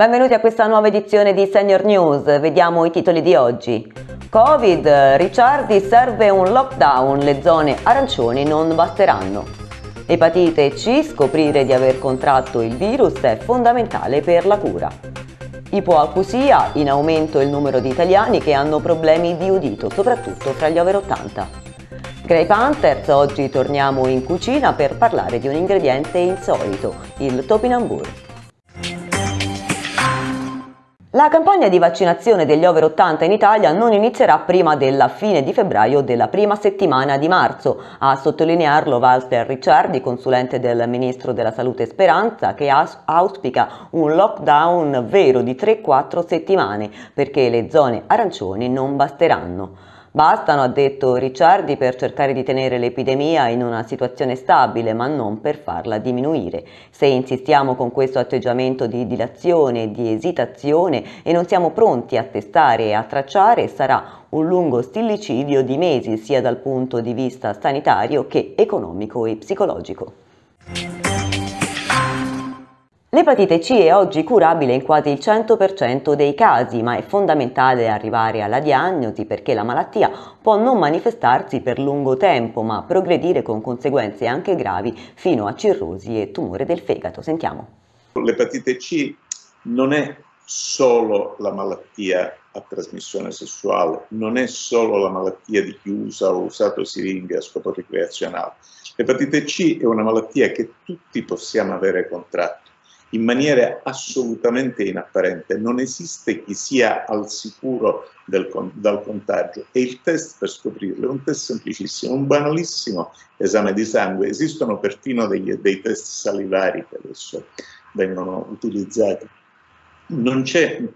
Benvenuti a questa nuova edizione di Senior News, vediamo i titoli di oggi. Covid, Ricciardi serve un lockdown, le zone arancioni non basteranno. Epatite C, scoprire di aver contratto il virus è fondamentale per la cura. Ipoacusia, in aumento il numero di italiani che hanno problemi di udito, soprattutto fra gli over 80. Grey Panthers, oggi torniamo in cucina per parlare di un ingrediente insolito, il topinambur. La campagna di vaccinazione degli over 80 in Italia non inizierà prima della fine di febbraio o della prima settimana di marzo, a sottolinearlo Walter Ricciardi, consulente del Ministro della Salute Speranza, che auspica un lockdown vero di 3-4 settimane, perché le zone arancioni non basteranno. Bastano, ha detto Ricciardi, per cercare di tenere l'epidemia in una situazione stabile, ma non per farla diminuire. Se insistiamo con questo atteggiamento di dilazione e di esitazione e non siamo pronti a testare e a tracciare, sarà un lungo stillicidio di mesi sia dal punto di vista sanitario che economico e psicologico. L'epatite C è oggi curabile in quasi il 100% dei casi, ma è fondamentale arrivare alla diagnosi perché la malattia può non manifestarsi per lungo tempo, ma progredire con conseguenze anche gravi fino a cirrosi e tumore del fegato. Sentiamo. L'epatite C non è solo la malattia a trasmissione sessuale, non è solo la malattia di chi usa o usato siringhe a scopo ricreazionale. L'epatite C è una malattia che tutti possiamo avere contratto in maniera assolutamente inapparente. Non esiste chi sia al sicuro del, dal contagio e il test per scoprirlo è un test semplicissimo, un banalissimo esame di sangue. Esistono perfino degli, dei test salivari che adesso vengono utilizzati. Non,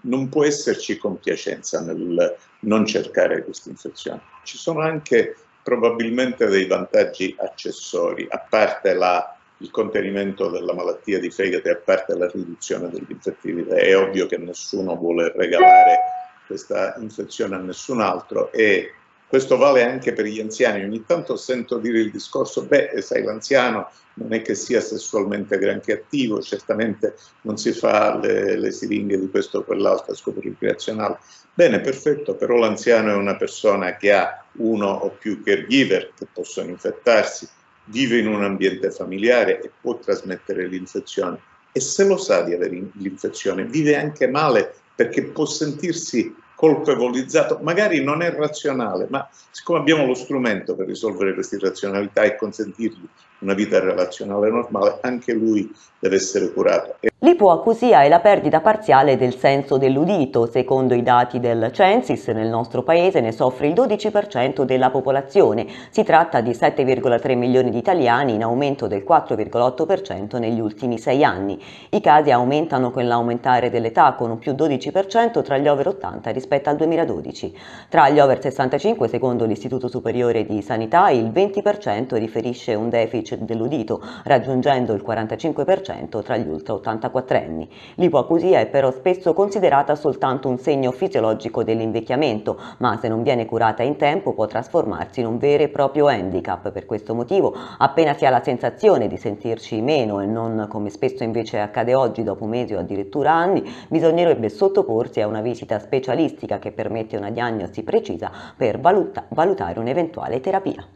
non può esserci compiacenza nel non cercare questa infezione. Ci sono anche probabilmente dei vantaggi accessori, a parte la il contenimento della malattia di fegato e a parte la riduzione dell'infettività. È ovvio che nessuno vuole regalare questa infezione a nessun altro e questo vale anche per gli anziani. Ogni tanto sento dire il discorso, beh, sai, l'anziano non è che sia sessualmente granché attivo, certamente non si fa le, le siringhe di questo o quell'altro a scopo ricreazionale. Bene, perfetto, però l'anziano è una persona che ha uno o più caregiver che possono infettarsi, vive in un ambiente familiare e può trasmettere l'infezione e se lo sa di avere l'infezione vive anche male perché può sentirsi colpevolizzato, magari non è razionale, ma siccome abbiamo lo strumento per risolvere questa irrazionalità e consentirgli una vita relazionale normale, anche lui deve essere curato. L'ipoacusia è la perdita parziale del senso dell'udito. Secondo i dati del Censis, nel nostro paese ne soffre il 12% della popolazione. Si tratta di 7,3 milioni di italiani in aumento del 4,8% negli ultimi sei anni. I casi aumentano con l'aumentare dell'età, con un più 12% tra gli over 80 rispetto al 2012. Tra gli over 65, secondo l'Istituto Superiore di Sanità, il 20% riferisce un deficit dell'udito, raggiungendo il 45% tra gli ultra 84 ventiquattrenni. L'ipoacusia è però spesso considerata soltanto un segno fisiologico dell'invecchiamento, ma se non viene curata in tempo può trasformarsi in un vero e proprio handicap. Per questo motivo, appena si ha la sensazione di sentirci meno e non come spesso invece accade oggi dopo mesi o addirittura anni, bisognerebbe sottoporsi a una visita specialistica che permette una diagnosi precisa per valuta valutare un'eventuale terapia.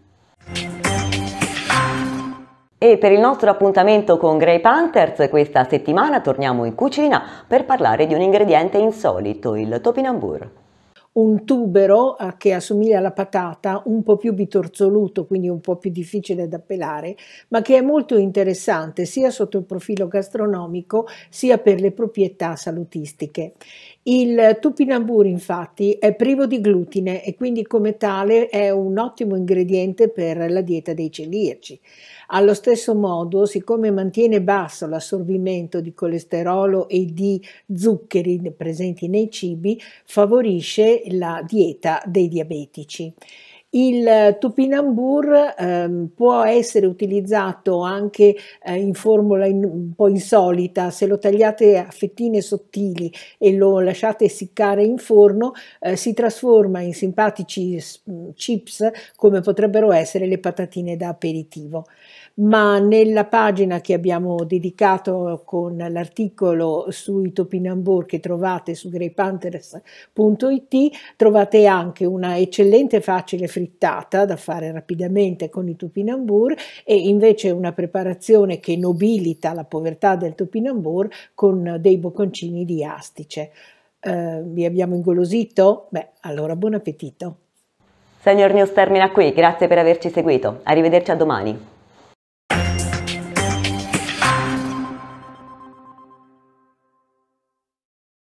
E per il nostro appuntamento con Grey Panthers questa settimana torniamo in cucina per parlare di un ingrediente insolito, il topinambur. Un tubero eh, che assomiglia alla patata, un po' più bitorzoluto, quindi un po' più difficile da pelare, ma che è molto interessante sia sotto il profilo gastronomico sia per le proprietà salutistiche. Il tupinambur infatti è privo di glutine e quindi come tale è un ottimo ingrediente per la dieta dei celiaci. Allo stesso modo, siccome mantiene basso l'assorbimento di colesterolo e di zuccheri presenti nei cibi, favorisce la dieta dei diabetici. Il tupinambur ehm, può essere utilizzato anche eh, in formula in, un po' insolita, se lo tagliate a fettine sottili e lo lasciate essiccare in forno eh, si trasforma in simpatici chips come potrebbero essere le patatine da aperitivo ma nella pagina che abbiamo dedicato con l'articolo sui topinambur che trovate su greypanthers.it trovate anche una eccellente facile frittata da fare rapidamente con i topinambur e invece una preparazione che nobilita la povertà del topinambur con dei bocconcini di astice. Eh, vi abbiamo ingolosito? Beh, allora buon appetito! Senior News termina qui, grazie per averci seguito, arrivederci a domani.